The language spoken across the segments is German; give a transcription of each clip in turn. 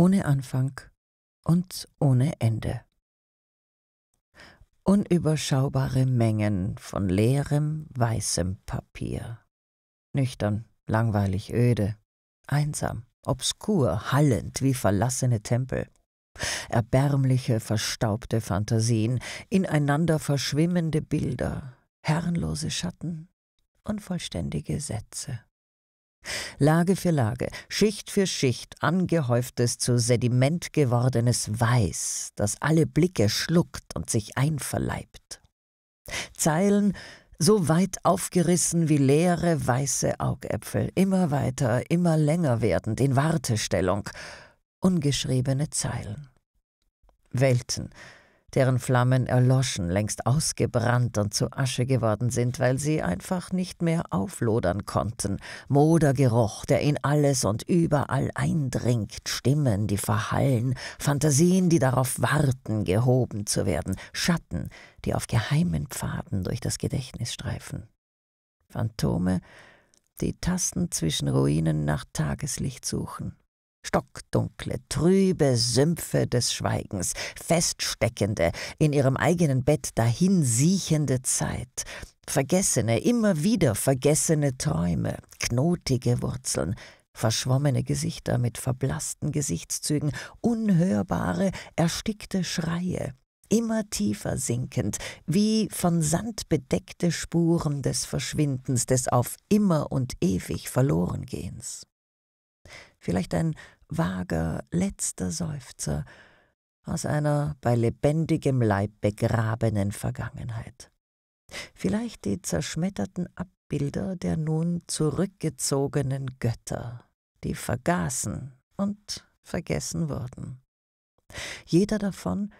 ohne Anfang und ohne Ende. Unüberschaubare Mengen von leerem, weißem Papier. Nüchtern, langweilig, öde, einsam, obskur, hallend wie verlassene Tempel. Erbärmliche, verstaubte Fantasien, ineinander verschwimmende Bilder, herrenlose Schatten, unvollständige Sätze. Lage für Lage, Schicht für Schicht angehäuftes, zu Sediment gewordenes Weiß, das alle Blicke schluckt und sich einverleibt. Zeilen so weit aufgerissen wie leere weiße Augäpfel, immer weiter, immer länger werdend in Wartestellung, ungeschriebene Zeilen. Welten, deren Flammen erloschen, längst ausgebrannt und zu Asche geworden sind, weil sie einfach nicht mehr auflodern konnten. Modergeruch, der in alles und überall eindringt, Stimmen, die verhallen, Fantasien, die darauf warten, gehoben zu werden, Schatten, die auf geheimen Pfaden durch das Gedächtnis streifen. Phantome, die Tasten zwischen Ruinen nach Tageslicht suchen. Stockdunkle, trübe Sümpfe des Schweigens, feststeckende, in ihrem eigenen Bett dahinsiechende Zeit, vergessene, immer wieder vergessene Träume, knotige Wurzeln, verschwommene Gesichter mit verblassten Gesichtszügen, unhörbare, erstickte Schreie, immer tiefer sinkend, wie von Sand bedeckte Spuren des Verschwindens, des auf immer und ewig Verlorengehens vielleicht ein vager letzter Seufzer aus einer bei lebendigem Leib begrabenen Vergangenheit. Vielleicht die zerschmetterten Abbilder der nun zurückgezogenen Götter, die vergaßen und vergessen wurden. Jeder davon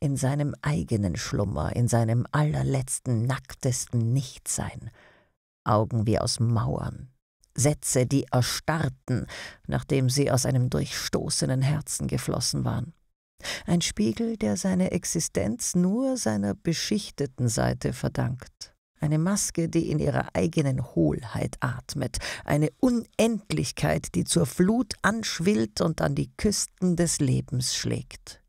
in seinem eigenen Schlummer, in seinem allerletzten, nacktesten Nichtsein, Augen wie aus Mauern, Sätze, die erstarrten, nachdem sie aus einem durchstoßenen Herzen geflossen waren. Ein Spiegel, der seine Existenz nur seiner beschichteten Seite verdankt. Eine Maske, die in ihrer eigenen Hohlheit atmet, eine Unendlichkeit, die zur Flut anschwillt und an die Küsten des Lebens schlägt.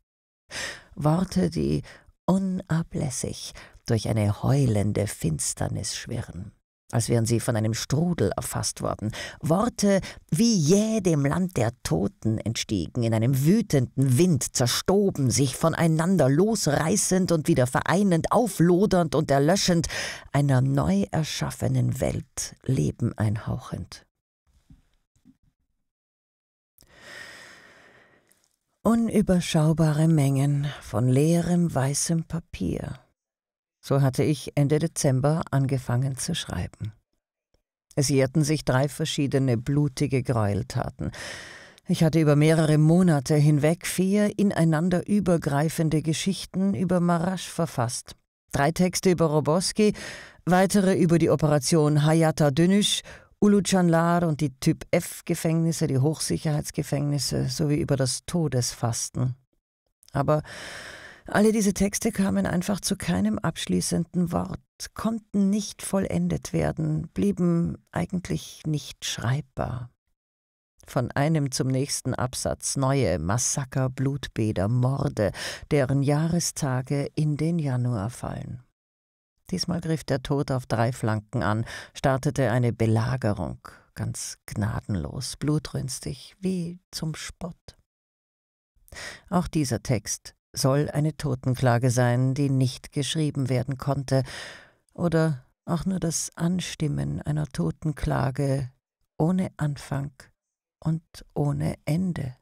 Worte, die unablässig durch eine heulende Finsternis schwirren als wären sie von einem Strudel erfasst worden. Worte wie jäh dem Land der Toten entstiegen, in einem wütenden Wind zerstoben, sich voneinander losreißend und wieder vereinend, auflodernd und erlöschend, einer neu erschaffenen Welt Leben einhauchend. Unüberschaubare Mengen von leerem weißem Papier so hatte ich Ende Dezember angefangen zu schreiben. Es jährten sich drei verschiedene blutige Gräueltaten. Ich hatte über mehrere Monate hinweg vier ineinander übergreifende Geschichten über Marasch verfasst. Drei Texte über Roboski, weitere über die Operation Hayata Dünisch, Ulucanlar und die Typ-F-Gefängnisse, die Hochsicherheitsgefängnisse sowie über das Todesfasten. Aber alle diese Texte kamen einfach zu keinem abschließenden Wort, konnten nicht vollendet werden, blieben eigentlich nicht schreibbar. Von einem zum nächsten Absatz neue Massaker, Blutbäder, Morde, deren Jahrestage in den Januar fallen. Diesmal griff der Tod auf drei Flanken an, startete eine Belagerung, ganz gnadenlos, blutrünstig, wie zum Spott. Auch dieser Text soll eine Totenklage sein, die nicht geschrieben werden konnte oder auch nur das Anstimmen einer Totenklage ohne Anfang und ohne Ende.